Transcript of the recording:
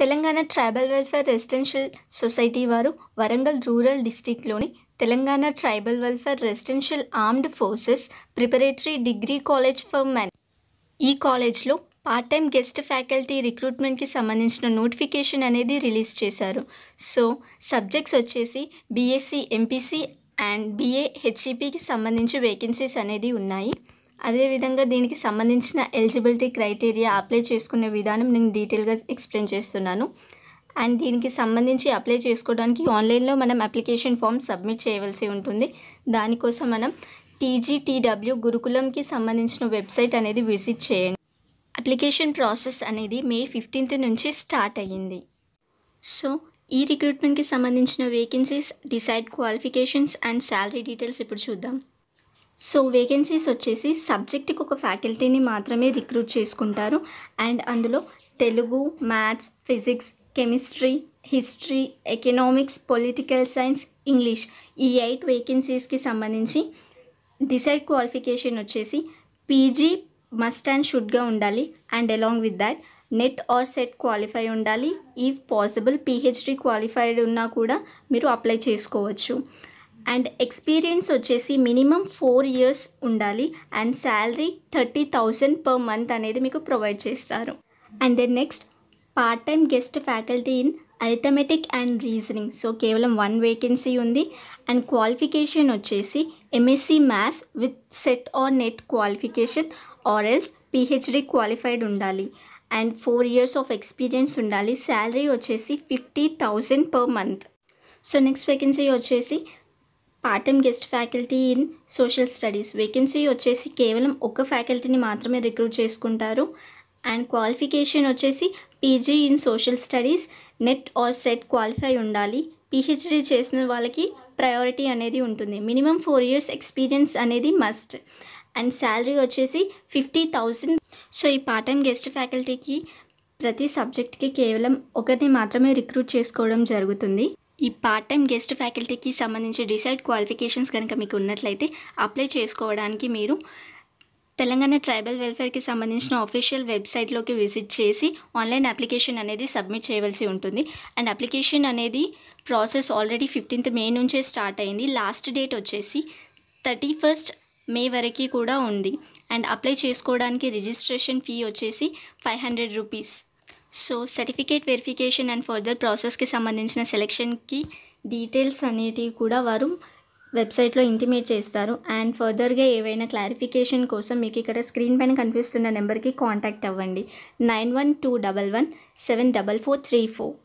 Telangana tribal welfare residential society వారు Warangal rural డిస్టిక్లోని Telangana tribal welfare residential armed forces preparatory degree college for men ఈ కాలేజ్లో part time guest faculty రిక్రూట్మెంట్కి సంబంధించిన notification అనేది రిలీజ్ చేశారు సో సబ్జెక్ట్స్ వచ్చేసి బీఎస్సీ ఎంపీసీ అండ్ బీఏ హెచ్ఈపికి సంబంధించి వేకెన్సీస్ అనేది ఉన్నాయి అదేవిధంగా దీనికి సంబంధించిన ఎలిజిబిలిటీ క్రైటీరియా అప్లై చేసుకునే విధానం నేను డీటెయిల్గా ఎక్స్ప్లెయిన్ చేస్తున్నాను అండ్ దీనికి సంబంధించి అప్లై చేసుకోవడానికి ఆన్లైన్లో మనం అప్లికేషన్ ఫామ్ సబ్మిట్ చేయవలసి ఉంటుంది దానికోసం మనం టీజీటీడబ్ల్యూ గురుకులంకి సంబంధించిన వెబ్సైట్ అనేది విజిట్ చేయండి అప్లికేషన్ ప్రాసెస్ అనేది మే ఫిఫ్టీన్త్ నుంచి స్టార్ట్ అయ్యింది సో ఈ రిక్రూట్మెంట్కి సంబంధించిన vacancies desired qualifications and salary details ఇప్పుడు చూద్దాం సో వేకెన్సీస్ వచ్చేసి సబ్జెక్ట్కి ఒక ఫ్యాకల్టీని మాత్రమే రిక్రూట్ చేసుకుంటారు అండ్ అందులో Telugu maths physics chemistry history economics political science English ఈ ఎయిట్ వేకెన్సీస్కి సంబంధించి డిసైడ్ క్వాలిఫికేషన్ వచ్చేసి పీజీ మస్ట్ అండ్ షుడ్గా ఉండాలి and along with that NET or SET qualify ఉండాలి ఈ పాసిబుల్ పీహెచ్డీ క్వాలిఫైడ్ ఉన్నా కూడా మీరు అప్లై చేసుకోవచ్చు అండ్ ఎక్స్పీరియన్స్ వచ్చేసి మినిమం ఫోర్ ఇయర్స్ ఉండాలి and salary thirty thousand per month అనేది మీకు ప్రొవైడ్ చేస్తారు and then next part time guest faculty in arithmetic and reasoning so కేవలం వన్ వేకెన్సీ ఉంది అండ్ క్వాలిఫికేషన్ వచ్చేసి MSc maths with SET or NET qualification or else PhD qualified ఉండాలి and four years of experience ఉండాలి salary వచ్చేసి fifty thousand per month so next vacancy వచ్చేసి part time guest faculty in social studies vacancy వచ్చేసి కేవలం ఒక ఫ్యాకల్టీని మాత్రమే recruit చేసుకుంటారు అండ్ క్వాలిఫికేషన్ వచ్చేసి PG in social studies NET or SET qualify ఉండాలి పిహెచ్డీ చేసిన వాళ్ళకి ప్రయారిటీ అనేది ఉంటుంది మినిమం ఫోర్ ఇయర్స్ ఎక్స్పీరియన్స్ అనేది మస్ట్ అండ్ శాలరీ వచ్చేసి ఫిఫ్టీ థౌజండ్ సో ఈ పార్ట్ టైం గెస్ట్ ఫ్యాకల్టీకి ప్రతి సబ్జెక్ట్కి కేవలం ఒకరిని మాత్రమే రిక్రూట్ చేసుకోవడం జరుగుతుంది ఈ పార్ట్ టైం గెస్ట్ ఫ్యాకల్టీకి సంబంధించి డిసైడ్ క్వాలిఫికేషన్స్ కనుక మీకు ఉన్నట్లయితే అప్లై చేసుకోవడానికి మీరు తెలంగాణ ట్రైబల్ వెల్ఫేర్కి సంబంధించిన అఫీషియల్ వెబ్సైట్లోకి విజిట్ చేసి ఆన్లైన్ అప్లికేషన్ అనేది సబ్మిట్ చేయవలసి ఉంటుంది అండ్ అప్లికేషన్ అనేది ప్రాసెస్ ఆల్రెడీ ఫిఫ్టీన్త్ మే నుంచే స్టార్ట్ అయింది లాస్ట్ డేట్ వచ్చేసి థర్టీ ఫస్ట్ మే వరకు కూడా ఉంది అండ్ అప్లై చేసుకోవడానికి రిజిస్ట్రేషన్ ఫీ వచ్చేసి five hundred rupees so certificate verification and further ప్రాసెస్కి సంబంధించిన సెలెక్షన్కి డీటెయిల్స్ అనేటివి కూడా వారు వెబ్సైట్లో ఇంటిమేట్ చేస్తారు అండ్ ఫర్దర్గా ఏవైనా క్లారిఫికేషన్ కోసం మీకు ఇక్కడ స్క్రీన్ పైన కనిపిస్తున్న నెంబర్కి కాంటాక్ట్ అవ్వండి nine one two double one seven double four three four